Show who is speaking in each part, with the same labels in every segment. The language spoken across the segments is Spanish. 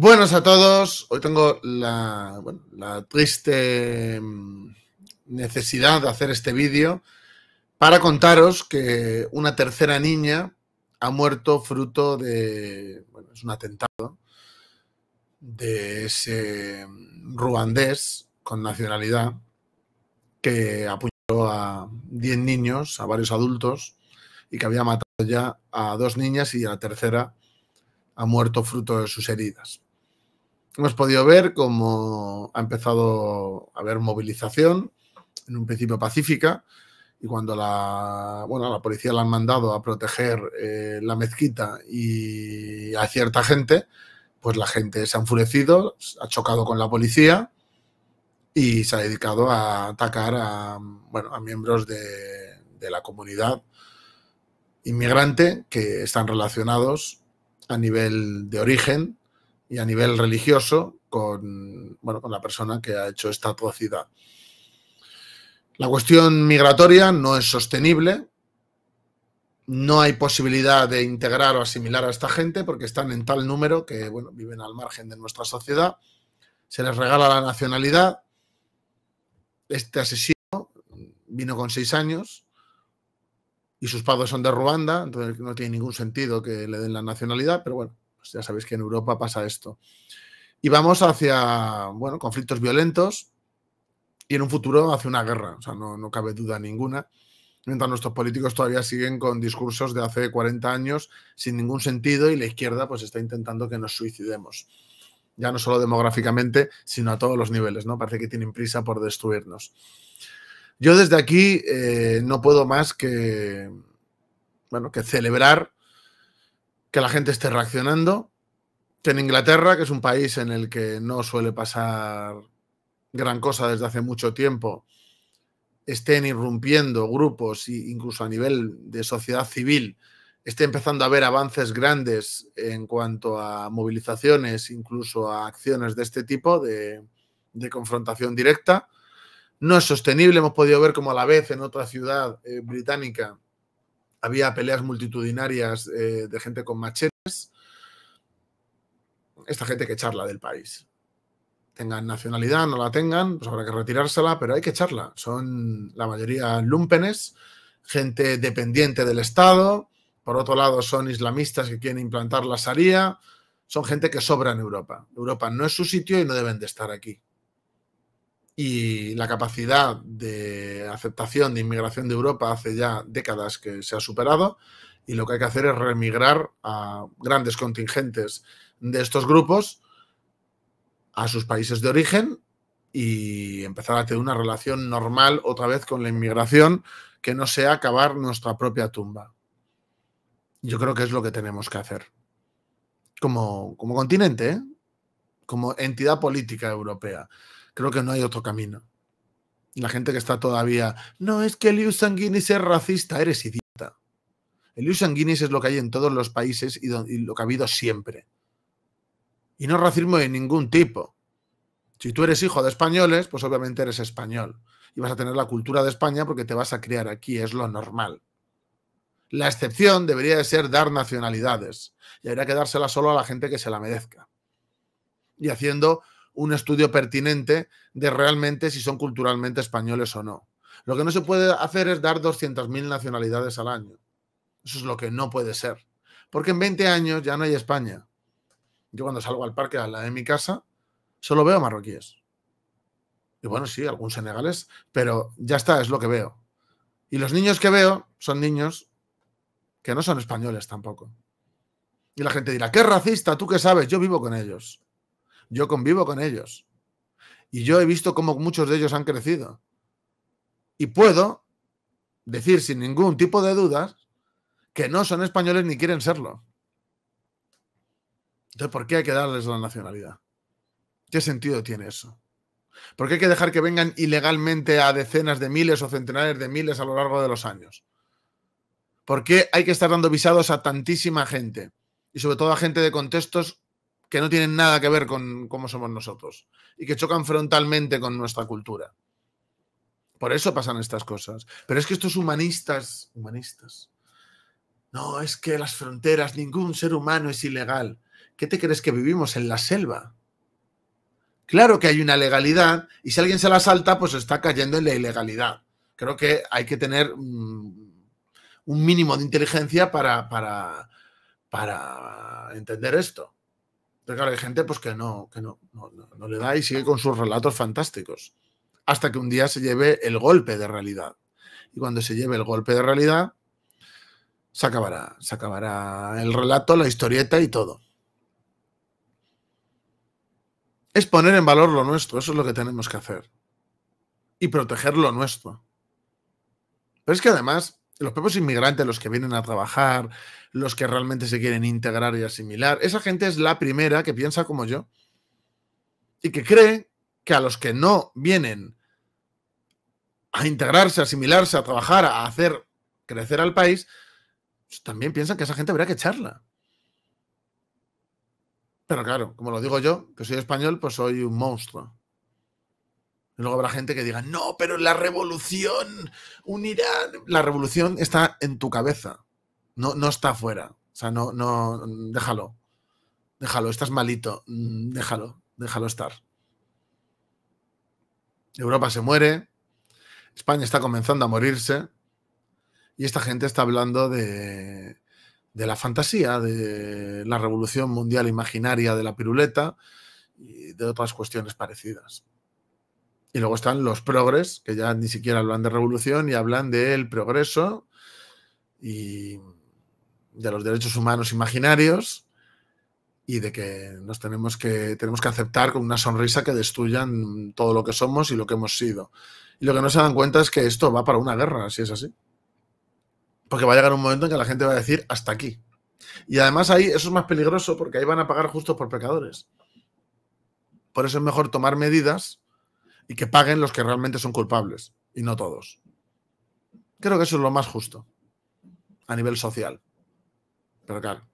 Speaker 1: Buenos a todos. Hoy tengo la, triste mm, necesidad de hacer este vídeo para contaros que una tercera niña ha muerto fruto de bueno, es un atentado de ese mm, ruandés con nacionalidad que apuñaló a 10 niños, a varios adultos y que había matado ya a dos niñas y a la tercera ha muerto fruto de sus heridas. Hemos podido ver cómo ha empezado a haber movilización, en un principio pacífica, y cuando la, la policía la han mandado a proteger eh, la mezquita y a cierta gente, pues la gente se ha enfurecido, ha chocado con la policía y se ha dedicado a atacar a, a miembros de la comunidad inmigrante que están relacionados a nivel de origen y a nivel religioso con, bueno, con la persona que ha hecho esta atrocidad. La cuestión migratoria no es sostenible, no hay posibilidad de integrar o asimilar a esta gente porque están en tal número que bueno, viven al margen de nuestra sociedad, se les regala la nacionalidad, este asesino vino con seis años y sus padres son de Ruanda, entonces no tiene ningún sentido que le den la nacionalidad, pero bueno, pues ya sabéis que en Europa pasa esto. Y vamos hacia, bueno, conflictos violentos y en un futuro hacia una guerra, o sea, no, cabe duda ninguna. Mientras nuestros políticos todavía siguen con discursos de hace 40 años sin ningún sentido y la izquierda pues está intentando que nos suicidemos. Ya no solo demográficamente, sino a todos los niveles, ¿no? Parece que tienen prisa por destruirnos. Yo desde aquí eh, no puedo más que, bueno, que celebrar que la gente esté reaccionando, que en Inglaterra, que es un país en el que no suele pasar gran cosa desde hace mucho tiempo, estén irrumpiendo grupos, incluso a nivel de sociedad civil, esté empezando a haber avances grandes en cuanto a movilizaciones, incluso a acciones de este tipo, de, confrontación directa. No es sostenible, hemos podido ver como a la vez en otra ciudad eh, británica había peleas multitudinarias eh, de gente con machetes. Esta gente que charla del país. Tengan nacionalidad, no la tengan, pues habrá que retirársela, pero hay que charla. Son la mayoría lumpenes, gente dependiente del Estado. Por otro lado, son islamistas que quieren implantar la Sharia. Son gente que sobra en Europa. Europa no es su sitio y no deben de estar aquí y la capacidad de aceptación de inmigración de Europa hace ya décadas que se ha superado y lo que hay que hacer es remigrar a grandes contingentes de estos grupos a sus países de origen y empezar a tener una relación normal otra vez con la inmigración que no sea acabar nuestra propia tumba. Yo creo que es lo que tenemos que hacer. Como, continente, ¿eh? como entidad política europea. Creo que no hay otro camino. La gente que está todavía, no, es que Liu Sanguinis es racista, eres idiota. Liu Sanguinis es lo que hay en todos los países y, lo que ha habido siempre. Y no racismo de ningún tipo. Si tú eres hijo de españoles, pues obviamente eres español. Y vas a tener la cultura de España porque te vas a criar aquí, es lo normal. La excepción debería de ser dar nacionalidades. Y habría que dársela solo a la gente que se la merezca. Y haciendo un estudio pertinente de realmente si son culturalmente españoles o no. Lo que no se puede hacer es dar 200.000 nacionalidades al año. Eso es lo que no puede ser. Porque en 20 años ya no hay España. Yo cuando salgo al parque a la de mi casa, solo veo marroquíes. Y bueno, sí, algunos senegales, pero ya está, es lo que veo. Y los niños que veo son niños que no son españoles tampoco. Y la gente dirá, qué racista, tú qué sabes, yo vivo con ellos. Yo convivo con ellos. Y yo he visto cómo muchos de ellos han crecido. Y puedo decir sin ningún tipo de dudas que no son españoles ni quieren serlo. Entonces, ¿por qué hay que darles la nacionalidad? ¿Qué sentido tiene eso? ¿Por qué hay que dejar que vengan ilegalmente a decenas de miles o centenares de miles a lo largo de los años? ¿Por qué hay que estar dando visados a tantísima gente? Y sobre todo a gente de contextos que no tienen nada que ver con cómo somos nosotros y que chocan frontalmente con nuestra cultura. Por eso pasan estas cosas. Pero es que estos humanistas, humanistas, no, es que las fronteras, ningún ser humano es ilegal. ¿Qué te crees que vivimos en la selva? Claro que hay una legalidad y si alguien se la salta, pues está cayendo en la ilegalidad. Creo que hay que tener mm, un mínimo de inteligencia para, para, para entender esto. Pero claro, hay gente pues, que, no, que no, le da y sigue con sus relatos fantásticos. Hasta que un día se lleve el golpe de realidad. Y cuando se lleve el golpe de realidad, se acabará. Se acabará el relato, la historieta y todo. Es poner en valor lo nuestro, eso es lo que tenemos que hacer. Y proteger lo nuestro. Pero es que además, los propios inmigrantes, los que vienen a trabajar, los que realmente se quieren integrar y asimilar, esa gente es la primera que piensa como yo y que cree que a los que no vienen a integrarse, a asimilarse, a trabajar, a hacer crecer al país, pues también piensan que esa gente habría que echarla. Pero claro, como lo digo yo, que soy español, pues soy un monstruo luego habrá gente que diga, no, pero la revolución unirá. La revolución está en tu cabeza, no, no está afuera. O sea, no, no, déjalo. Déjalo, estás malito. Mm, déjalo, déjalo estar. Europa se muere, España está comenzando a morirse y esta gente está hablando de la fantasía, de la revolución mundial imaginaria de la piruleta y de otras cuestiones parecidas. Y luego están los progres, que ya ni siquiera hablan de revolución y hablan del progreso y de los derechos humanos imaginarios y de que nos tenemos que, tenemos que aceptar con una sonrisa que destruyan todo lo que somos y lo que hemos sido. Y lo que no se dan cuenta es que esto va para una guerra, si es así. Porque va a llegar un momento en que la gente va a decir hasta aquí. Y además ahí eso es más peligroso porque ahí van a pagar justos por pecadores. Por eso es mejor tomar medidas y que paguen los que realmente son culpables y no todos. Creo que eso es lo más justo a nivel social. Pero claro,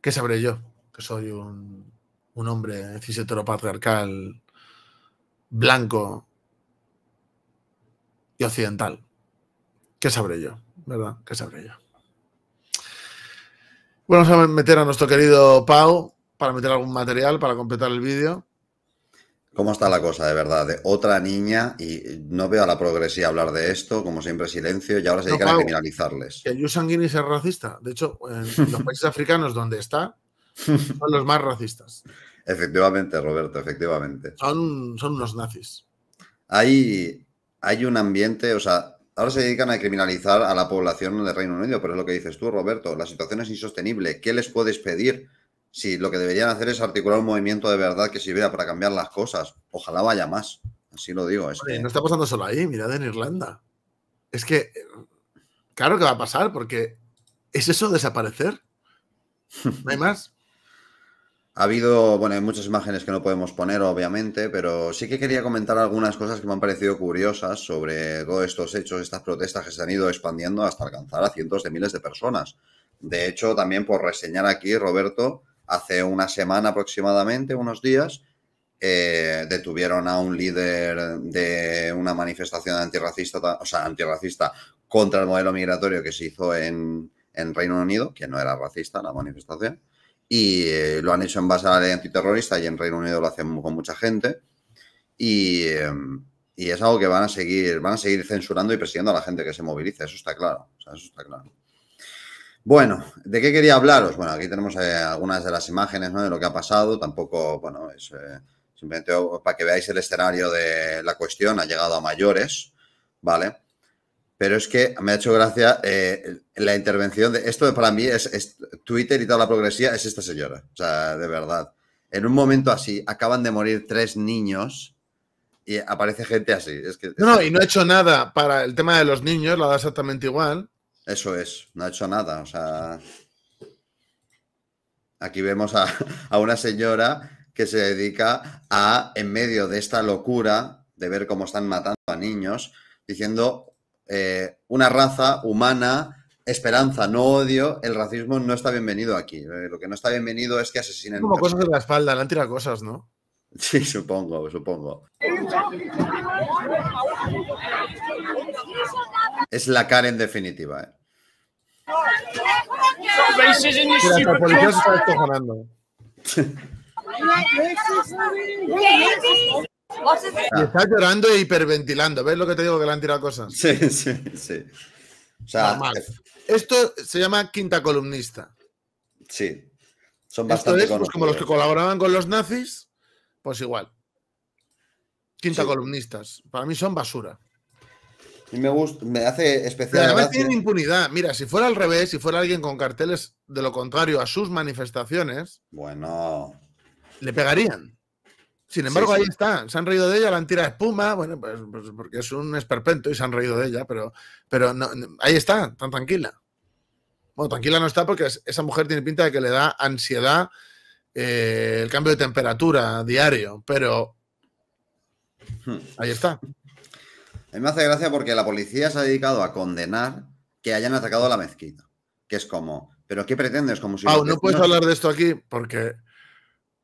Speaker 1: ¿qué sabré yo? Que soy un, hombre cis patriarcal, blanco y occidental. ¿Qué sabré yo? ¿Verdad? ¿Qué sabré yo? Bueno, vamos a meter a nuestro querido Pau para meter algún material para completar el vídeo.
Speaker 2: ¿Cómo está la cosa de verdad? De otra niña y no veo a la progresía hablar de esto, como siempre silencio, y ahora se dedican a criminalizarles.
Speaker 1: Que es racista. De hecho, en los países africanos donde está, son los más racistas.
Speaker 2: Efectivamente, Roberto, efectivamente.
Speaker 1: Son, son unos nazis.
Speaker 2: hay un ambiente, o sea, ahora se dedican a criminalizar a la población del Reino Unido, pero es lo que dices tú, Roberto, la situación es insostenible. ¿Qué les puedes pedir? si lo que deberían hacer es articular un movimiento de verdad que sirviera para cambiar las cosas. Ojalá vaya más. Así lo digo.
Speaker 1: No está pasando solo ahí, mirad en Irlanda. Es que, eh, claro que va a pasar, porque ¿es eso desaparecer? ¿No hay más?
Speaker 2: Ha habido, bueno, hay muchas imágenes que no podemos poner, obviamente, pero sí que quería comentar algunas cosas que me han parecido curiosas sobre todos estos hechos, estas protestas que se han ido expandiendo hasta alcanzar a cientos de miles de personas. De hecho, también por reseñar aquí, Roberto, hace una semana aproximadamente, unos días, eh, detuvieron a un líder de una manifestación antirracista, o sea, antirracista contra el modelo migratorio que se hizo en, Reino Unido, que no era racista la manifestación, y eh, lo han hecho en base a la ley antiterrorista y en Reino Unido lo hacen con mucha gente. Em, y, es algo que van a seguir, van a seguir censurando y persiguiendo a la gente que se moviliza, eso está claro. eso está claro. Bueno, ¿de qué quería hablaros? Bueno, aquí tenemos eh, algunas de las imágenes de lo que ha pasado. Tampoco, bueno, es eh, simplemente para que veáis el escenario de la cuestión. Ha llegado a mayores, ¿vale? Pero es que me ha hecho gracia eh, la intervención de... Esto para mí es, Twitter y toda la progresía, es esta señora. O sea, de verdad. En un momento así, acaban de morir tres niños y aparece gente así.
Speaker 1: no, y no ha he hecho nada para el tema de los niños, lo da exactamente igual.
Speaker 2: Eso es, no ha hecho nada. O sea, aquí vemos a, una señora que se dedica a, en medio de esta locura de ver cómo están matando a niños, diciendo eh, una raza humana, esperanza, no odio, el racismo no está bienvenido aquí. Eh, lo que no está bienvenido es que asesinen. Como cosas
Speaker 1: de la espalda, le han tirado cosas,
Speaker 2: ¿no? Sí, supongo, supongo. Es la cara en definitiva. ¿eh?
Speaker 1: está descojonando. Y llorando e hiperventilando. ¿Ves lo que te digo que le han tirado cosas? Sí, sí, sí. esto se llama quinta columnista.
Speaker 2: Sí. Son bastante pues, como los que
Speaker 1: colaboraban con los nazis, pues igual. Quinta columnistas. Para mí son basura.
Speaker 2: Y me gusta, me hace especial. Pero además
Speaker 1: tiene impunidad. Mira, si fuera al revés, si fuera alguien con carteles de lo contrario a sus manifestaciones. Bueno. Le pegarían. Sin embargo, ahí está. Se han reído de ella, la han tirado espuma. Bueno, pues, pues, porque es un esperpento y se han reído de ella, pero, pero ahí está, tan tranquila. Bueno, tranquila no está porque esa mujer tiene pinta de que le da ansiedad eh, el cambio de temperatura diario, pero hmm. ahí está.
Speaker 2: A mí me hace gracia porque la policía se ha dedicado a condenar que hayan atacado a la mezquita. Que es como, ¿pero qué pretendes? Como si no puedes
Speaker 1: hablar de esto aquí porque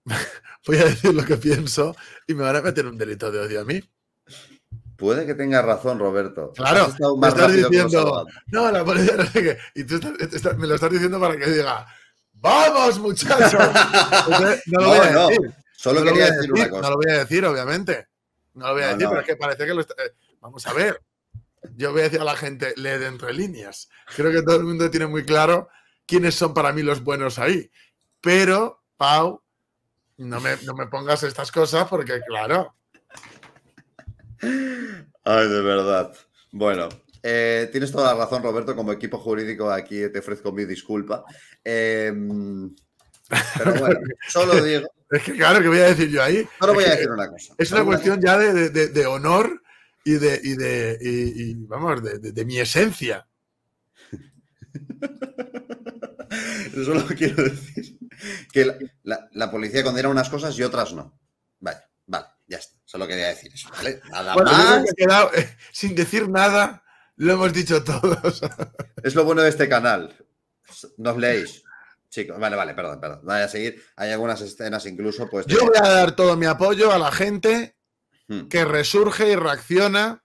Speaker 1: voy a decir lo que pienso y me van a meter un delito de odio a mí. Puede que tengas
Speaker 2: razón, Roberto. Claro, me estás diciendo.
Speaker 1: No, la policía Y tú me lo estás diciendo para que diga: ¡Vamos, muchachos! no lo voy a decir. Solo quería decir, una cosa. No lo voy a decir, obviamente. No lo voy a decir, pero es que parece que lo está, eh, Vamos a ver. Yo voy a decir a la gente, lee de entre líneas. Creo que todo el mundo tiene muy claro quiénes son para mí los buenos ahí. Pero, Pau, no me, pongas estas cosas porque, claro. Ay, de
Speaker 2: verdad. Bueno, eh, tienes toda la razón, Roberto. Como equipo jurídico aquí te ofrezco mi disculpa. Em, pero bueno, solo digo. Es que claro, que
Speaker 1: voy a decir yo ahí? Solo voy a decir una cosa. Es una cuestión ya de, de, de honor y de, y de y, vamos, de, mi esencia.
Speaker 2: Solo quiero decir que la, policía condena unas cosas y otras no. Vale, vale, ya está. Solo quería decir eso. ¿vale? Nada eh,
Speaker 1: sin decir nada, lo hemos dicho todos.
Speaker 2: es lo bueno de este canal. os leéis. Chicos, vale, vale, perdón, perdón. Vaya a seguir. Hay algunas escenas incluso, pues.
Speaker 1: Yo voy a dar todo mi apoyo a la gente Hmm. que resurge y reacciona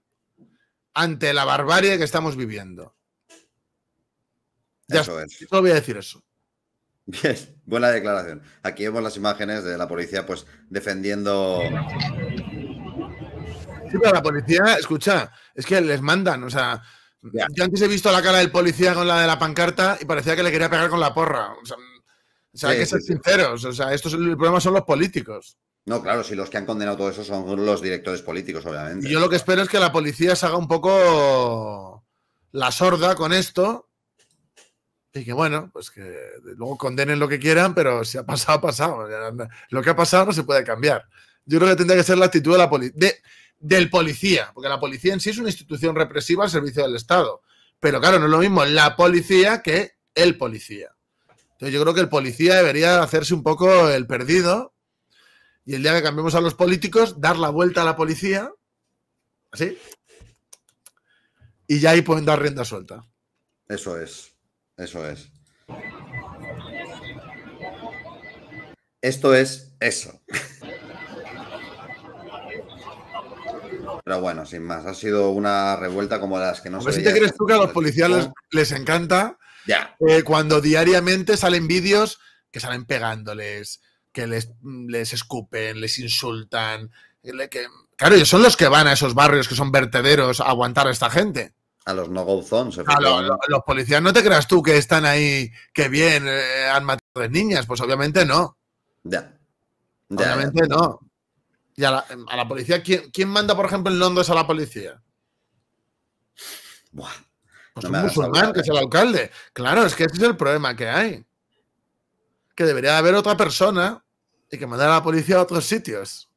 Speaker 1: ante la barbarie que estamos viviendo. Ya eso es.
Speaker 2: voy a decir eso. Bien, buena declaración. Aquí vemos las imágenes de la policía, pues, defendiendo.
Speaker 1: Sí, pero la policía, escucha, es que les mandan, o sea. Yo antes he visto la cara del policía con la de la pancarta y parecía que le quería pegar con la porra. O sea, hay que ser sinceros. O sea, estos, el problema son los políticos.
Speaker 2: No, claro, si los que han condenado todo eso son los directores políticos, obviamente.
Speaker 1: Yo lo que espero es que la policía se haga un poco la sorda con esto y que bueno, pues que luego condenen lo que quieran, pero si ha pasado, ha pasado. Lo que ha pasado no se puede cambiar. Yo creo que tendría que ser la actitud de la del policía, porque la policía en sí es una institución represiva al servicio del Estado. Pero claro, no es lo mismo la policía que el policía. Entonces yo creo que el policía debería hacerse un poco el perdido y el día que cambiemos a los políticos, dar la vuelta a la policía, así, y ya ahí pueden dar rienda suelta.
Speaker 2: Eso es, eso es. Esto es eso. Pero bueno, sin más, ha sido
Speaker 1: una revuelta como las que no Pero si te crees tú que a los policías les, encanta, ya. Eh, cuando diariamente salen vídeos que salen pegándoles, que mm, les, escupen, les insultan. claro, ellos son los que van a esos barrios que son vertederos a aguantar a esta gente. A los no go zones, a los policías, no te creas tú que están ahí, que bien, eh, han matado a tres niñas. Pues obviamente no. Ya. obviamente no. Y a la, policía, ¿quién, manda, por ejemplo, en Londres a la policía? pues un musulmán, que es el eh. alcalde. Claro, es que ese es el problema que hay debería haber otra persona y que mandara a la policía a otros sitios.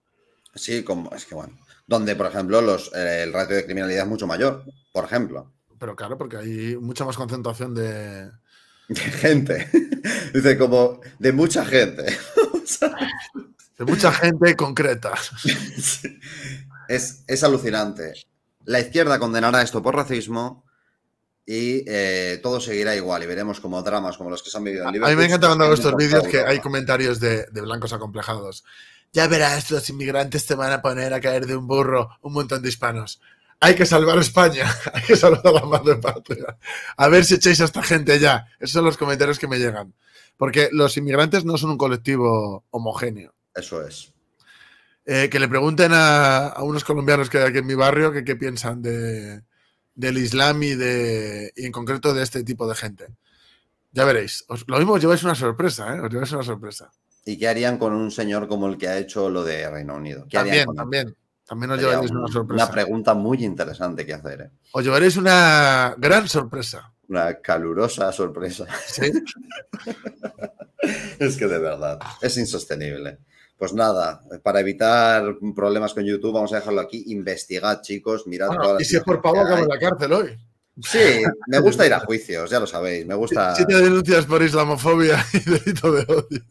Speaker 1: Sí, como, es que bueno.
Speaker 2: Donde, por ejemplo, los, eh, el ratio de criminalidad es
Speaker 1: mucho mayor, por ejemplo. Pero claro, porque hay mucha más concentración de. De gente.
Speaker 2: Dice, como de mucha gente. de mucha gente concreta. Es, es alucinante. La izquierda condenará esto por racismo, y eh, todo seguirá igual y veremos como dramas como los que se han vivido en A mí me encanta cuando estos vídeos que hay
Speaker 1: comentarios de, blancos acomplejados. Ya verás, los inmigrantes te van a poner a caer de un burro un montón de hispanos. Hay que salvar España, hay que salvar a la madre patria. A ver si echáis a esta gente ya. Esos son los comentarios que me llegan. Porque los inmigrantes no son un colectivo homogéneo. Eso es. Eh, que le pregunten a, a unos colombianos que hay aquí en mi barrio que qué piensan de, del Islam y, de, en concreto de este tipo de gente. Ya veréis. lo mismo os lleváis una sorpresa, ¿eh? Os lleváis una sorpresa.
Speaker 2: ¿Y qué harían con un señor como el que ha hecho lo de Reino Unido? también, también.
Speaker 1: También os llevaréis una sorpresa. Una
Speaker 2: pregunta muy interesante que hacer. ¿eh?
Speaker 1: Os llevaréis una gran sorpresa.
Speaker 2: Una calurosa sorpresa. es que de verdad, es insostenible. Pues nada, eh, para evitar problemas con YouTube, vamos a dejarlo aquí. Investigad, chicos, mirad Y si es por pago, acabo en la cárcel hoy. Sí, me gusta ir a juicios, ya lo sabéis. Me gusta. Si te
Speaker 1: denuncias por islamofobia y delito de odio.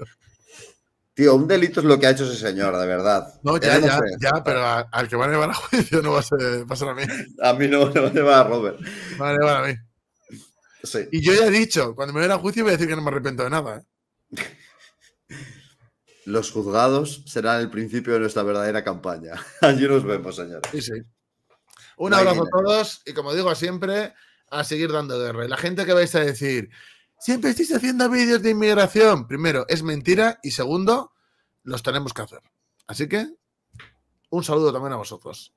Speaker 2: Tío, un delito es lo que ha hecho ese señor, de verdad. No, eh, ya, ya,
Speaker 1: ya, pero al que va a llevar a juicio no va a, ser, a mí.
Speaker 2: A mí no, me va a llevar a Robert.
Speaker 1: Va a llevar a mí. Sí. Y yo ya he dicho, cuando me voy a, a juicio voy a decir que no me arrepiento de nada. ¿eh?
Speaker 2: Los juzgados serán el principio de nuestra verdadera campaña. Allí nos vemos, señores.
Speaker 1: Sí, sí. Un abrazo a todos y como digo siempre, a seguir dando guerra. Y la gente que vais a decir, siempre estáis haciendo vídeos de inmigración. Primero, es mentira y segundo, los tenemos que hacer. Así que, un saludo también a vosotros.